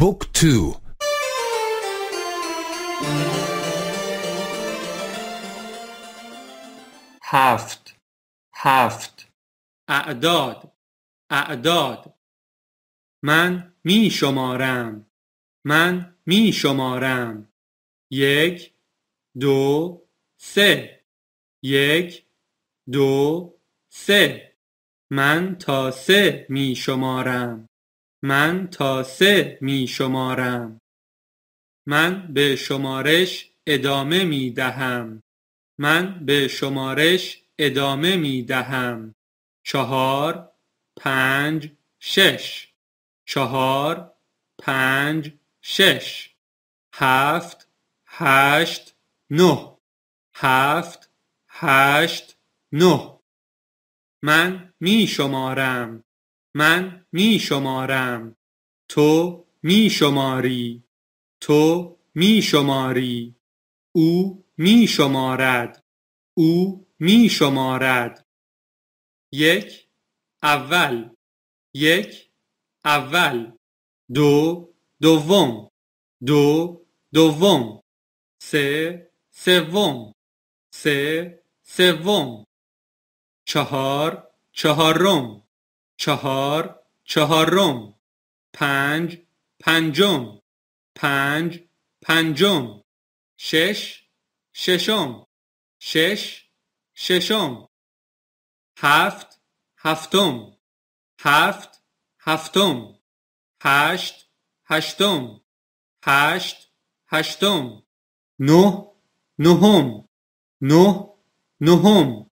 بوك تو هفت هفت اعداد اعداد من می شمارم من می شمارم یک دو سه یک دو سه من تا سه می شمارم من تا سه می شمارم من به شمارش ادامه می دهم من به شمارش ادامه می دهم چهار پنج شش چهار پنج شش هفت هشت نه هفت هشت نه من می شمارم من می شمارم تو می شماری تو می شماری او می شمارد او می شمارد یک اول یک اول دو دوم دو دوم سه سوم سه سوم چهار چهارم چهار چهارم پنج پنجم پنج پنجم شش ششم شش ششم هفت هفتم هفت هفتم هشت هشتم هشت هشتم نه نهم نه نهم